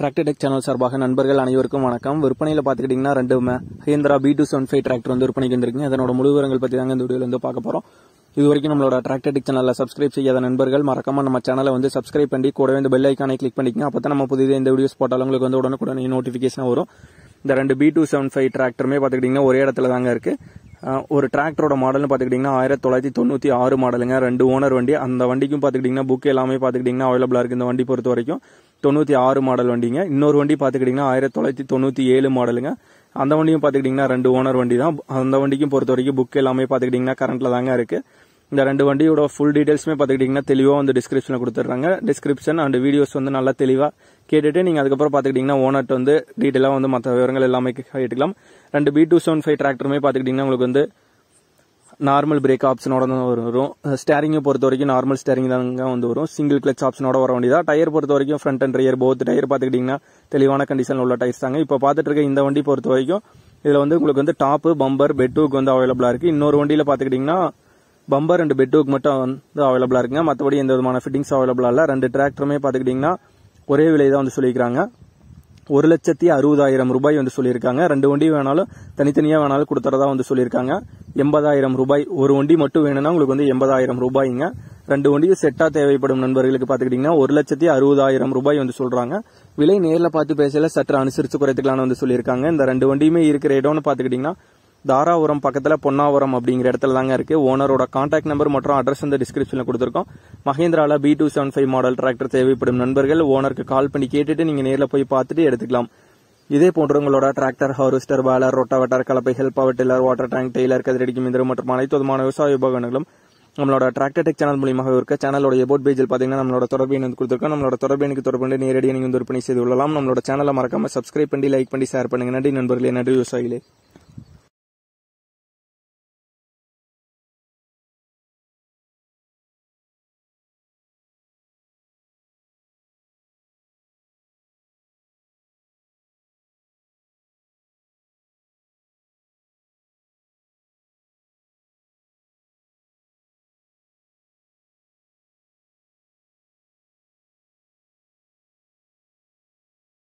Tractor Tech channel சார்பாக நண்பர்கள் அனைவருக்கும் வணக்கம் விற்பனையில் பார்த்துக்கிட்டிங்கன்னா ரெண்டு Mahindra B two seven five tractor வந்து விற்பனைக்கு வந்துருக்குங்க அதனோட முழுவரங்கள் பற்றி தாங்க இந்த வீடியோவில் வந்து பார்க்க போகிறோம் இது வரைக்கும் நம்மளோட டிராக்டர்டெக் சேனலில் சப்ஸ்கிரைப் செய்யாத நண்பர்கள் மறக்காம நம்ம சேனலை வந்து சப்ஸ்கிரைப் பண்ணி கூடவே இந்த பெல் ஐக்கானை கிளிக் பண்ணிக்கோங்க அப்போ தான் நம்ம புதிதாக இந்த வீடியோஸ் போட்டாலும் உங்களுக்கு வந்து உடனுக்குடனே நோட்டிஃபிகேஷன் வரும் இந்த ரெண்டு பி டூ செவன் ஃபைவ் டிராக்டருமே பார்த்துக்கிட்டிங்கன்னா ஒரே இடத்துல தாங்க இருக்குது ஒரு டிராக்டரோட மாடல்னு பார்த்துக்கிட்டிங்கன்னா ஆயிரத்தி தொள்ளாயிரத்தி தொண்ணூற்றி ஆறு மாடலுங்க ரெண்டு ஓனர் வண்டி அந்த வண்டிக்கும் பார்த்துக்கிட்டிங்கன்னா புக் எல்லாமே பார்த்துக்கிட்டிங்கன்னா அவைலபிளாக இருக்குது இந்த வண்டி பொறுத்த வரைக்கும் தொண்ணூற்றி ஆறு மாடல் வண்டிங்க இன்னொரு வண்டி பார்த்துக்கிட்டிங்கன்னா ஆயிரத்தி தொள்ளாயிரத்தி தொண்ணூற்றி ஏழு மாடலுங்க அந்த வண்டியும் பார்த்துக்கிட்டிங்கன்னா ரெண்டு ஓனர் வண்டி தான் அந்த வண்டிக்கும் பொறுத்த வரைக்கும் புக் எல்லாமே பார்த்துக்கிட்டிங்கன்னா கரண்ட்டில் தாங்க இருக்குது இந்த ரெண்டு வண்டியோட ஃபுல் டீடைல்ஸுமே பார்த்துக்கிட்டிங்கன்னா தெளிவாக வந்து டிஸ்கிரிப்ஷனில் கொடுத்துட்றாங்க டிஸ்கிரிப்ஷன் அண்ட் வீடியோஸ் வந்து நல்லா தெளிவாக கேட்டுட்டு நீங்கள் அதுக்கப்புறம் பார்த்துக்கிட்டிங்கன்னா ஓனர்ட் வந்து டீட்டெயிலாக வந்து மற்ற விவரங்கள் எல்லாமே கேட்டுக்கலாம் ரெண்டு பி டூ செவன் ஃபைவ் டிராக்டருமே பார்த்துக்கிட்டிங்கன்னா உங்களுக்கு வந்து நார்மல் பிரேக் ஆப்ஷனோட தான் வரும் ஸ்டேரிங்கை பொறுத்த வரைக்கும் நார்மல் ஸ்டேரிங் தாங்க வந்து வரும் சிங்கிள் கிளச் ஆப்ஷனோட வர வேண்டியதா டயர் பொறுத்த வரைக்கும் front and rear both tyre பார்த்துக்கிட்டிங்கன்னா தெளிவான கண்டிஷனில் உள்ள டயர்ஸ் தாங்க இப்போ பார்த்துட்டு இருக்க இந்த வண்டி பொறுத்த வரைக்கும் இதில் வந்து உங்களுக்கு வந்து டாப்பு பம்பர் பெட்டுக்கு வந்து அவைலபிளாக இருக்குது இன்னொரு வண்டியில் பார்த்துக்கிட்டிங்கன்னா பம்பர் ரெண்டு பெட்டுக்கு மட்டும் வந்து அவைலபிளாக இருக்குங்க மற்றபடி எந்த விதமான ஃபிட்டிங்ஸ் அவைலபிளாக இல்லை ரெண்டு டிராக்டருமே பார்த்துக்கிட்டிங்கன்னா ஒரே விலை தான் வந்து சொல்லியிருக்காங்க ஒரு லட்சத்தி அறுபதாயிரம் ரூபாய் வந்து சொல்லியிருக்காங்க ரெண்டு வண்டி வேணாலும் தனித்தனியாக வேணாலும் கொடுத்துறதா வந்து சொல்லியிருக்காங்க எண்பதாயிரம் ரூபாய் ஒரு வண்டி மட்டும் வேணும்னா உங்களுக்கு வந்து எண்பதாயிரம் ரூபாய்ங்க ரெண்டு வண்டியும் செட்டாக தேவைப்படும் நண்பர்களுக்கு பார்த்துக்கிட்டிங்கன்னா ஒரு லட்சத்தி அறுபதாயிரம் ரூபாய் வந்து சொல்கிறாங்க விலை நேரில் பார்த்து பேசல சற்று அனுசரித்து குறைத்துக்கலாம்னு வந்து சொல்லியிருக்காங்க இந்த ரெண்டு வண்டியுமே இருக்கிற இடம்னு பார்த்துக்கிட்டிங்கன்னா தாராபுரம் பக்கத்தில் பொன்னாவரம் அப்படிங்கிற இடத்துல தாங்க இருக்குது ஓனரோட காண்டாக்ட் நம்பர் மற்றும் அட்ரஸ் இந்த டிஸ்கிரிப்ஷனில் கொடுத்துருக்கோம் மஹேந்திராவில் B two seven five model tractor தேவைப்படும் நண்பர்கள் ஓனருக்கு கால் பண்ணி கேட்டுட்டு நீங்கள் நேரில் போய் பார்த்துட்டு எடுத்துக்கலாம் இதே போன்ற உங்களோட டிராக்டர் ஹார்வெஸ்டர் வேலர் ரொட்டாவட்டர் கலப்பை power tiller water tank trailer கதிரடிக்கு மிந்திரம் மற்றும் அனைத்து விதமான விவசாய உபகரணங்களும் நம்மளோட டிராக்டர் டெக் சேனல் மூலியமாக இருக்க சேனலோட எபோட் பேஜில் பார்த்தீங்கன்னா நம்மளோட தொடர்பு வந்து கொடுத்துருக்கோம் நம்மளோட தொடர்பு எனக்கு தொடர்பு நேரடியாக நீங்கள் வந்து விற்பனை செய்து கொள்ளலாம் நம்மளோட சேனலை மறக்காம சப்ஸ்கிரைப் பண்ணி லைக் பண்ணி ஷேர் பண்ணுங்க நன்றி நண்பர்களே நன்றி விவசாயிகளே